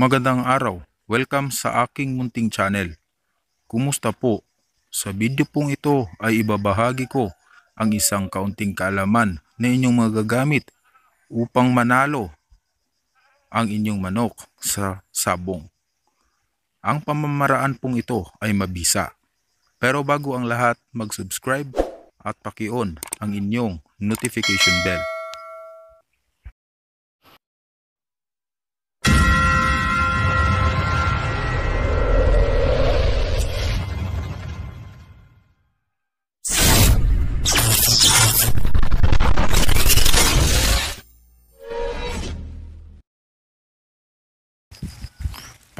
Magandang araw. Welcome sa aking munting channel. Kumusta po? Sa video pong ito ay ibabahagi ko ang isang kaunting kaalaman na inyong magagamit upang manalo ang inyong manok sa sabong. Ang pamamaraan pong ito ay mabisa. Pero bago ang lahat, mag-subscribe at paki-on ang inyong notification bell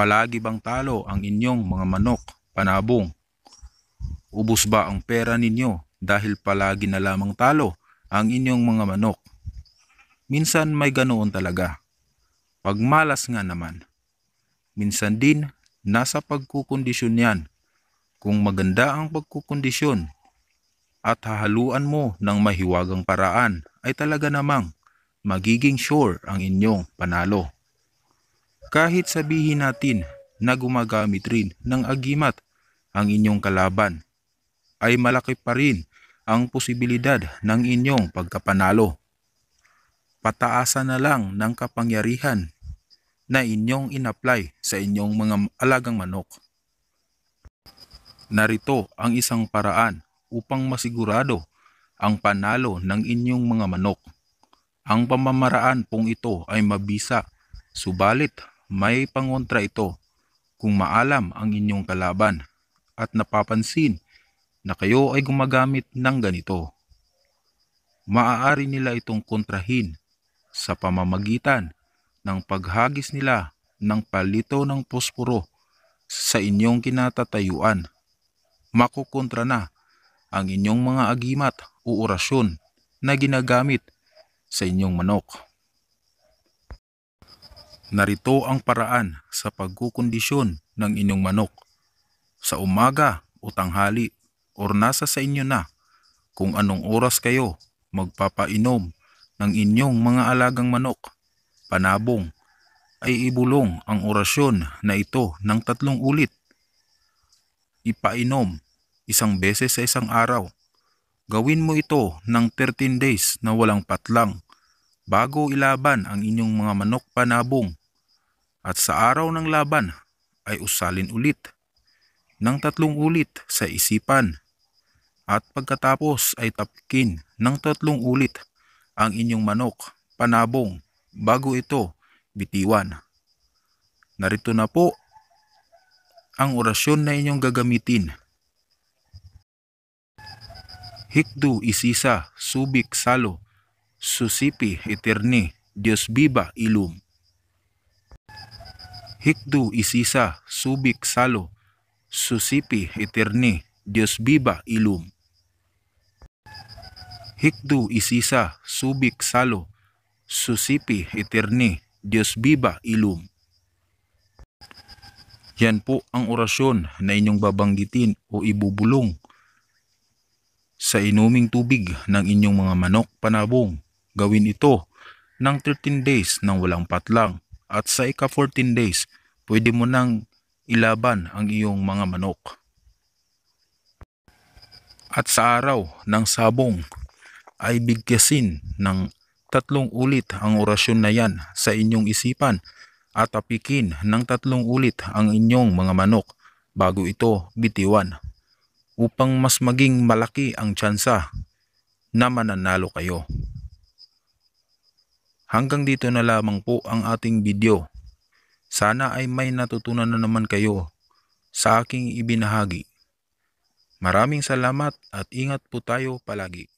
Palagi bang talo ang inyong mga manok, panabong? Ubus ba ang pera ninyo dahil palagi na lamang talo ang inyong mga manok? Minsan may ganoon talaga. Pagmalas nga naman. Minsan din, nasa pagkukondisyon yan. Kung maganda ang pagkukondisyon at hahaluan mo ng mahiwagang paraan ay talaga namang magiging sure ang inyong panalo. Kahit sabihin natin na gumagamit rin ng agimat ang inyong kalaban, ay malaki pa rin ang posibilidad ng inyong pagkapanalo. Pataasan na lang ng kapangyarihan na inyong inapply sa inyong mga alagang manok. Narito ang isang paraan upang masigurado ang panalo ng inyong mga manok. Ang pamamaraan pong ito ay mabisa, subalit may pangontra ito kung maalam ang inyong kalaban at napapansin na kayo ay gumagamit ng ganito. Maaari nila itong kontrahin sa pamamagitan ng paghagis nila ng palito ng posporo sa inyong kinatatayuan. Makukontra na ang inyong mga agimat o orasyon na ginagamit sa inyong manok. Narito ang paraan sa pagkukondisyon ng inyong manok. Sa umaga o tanghali or nasa sa inyo na kung anong oras kayo magpapainom ng inyong mga alagang manok, panabong, ay ibulong ang orasyon na ito ng tatlong ulit. Ipainom isang beses sa isang araw. Gawin mo ito ng 13 days na walang patlang bago ilaban ang inyong mga manok panabong at sa araw ng laban ay usalin ulit ng tatlong ulit sa isipan at pagkatapos ay tapkin ng tatlong ulit ang inyong manok, panabong, bago ito bitiwan. Narito na po ang orasyon na inyong gagamitin. Hikdu isisa, subik salo, susipi eterni, Dios biba ilum. Hikdu Isisa, Subik Salo, Susipi Eterni, Dios Biba Ilum. Hikdu Isisa, Subik Salo, Susipi Eterni, Dios Biba Ilum. Yan po ang orasyon na inyong babanggitin o ibubulong sa inuming tubig ng inyong mga manok panabong. Gawin ito ng 13 days nang walang patlang at sa ika 14 days, pwede mo nang ilaban ang iyong mga manok. At sa araw ng sabong ay bigkasin ng tatlong ulit ang orasyon na yan sa inyong isipan at apikin ng tatlong ulit ang inyong mga manok bago ito bitiwan upang mas maging malaki ang tsansa na mananalo kayo. Hanggang dito na lamang po ang ating video. Sana ay may natutunan na naman kayo sa aking ibinahagi. Maraming salamat at ingat po tayo palagi.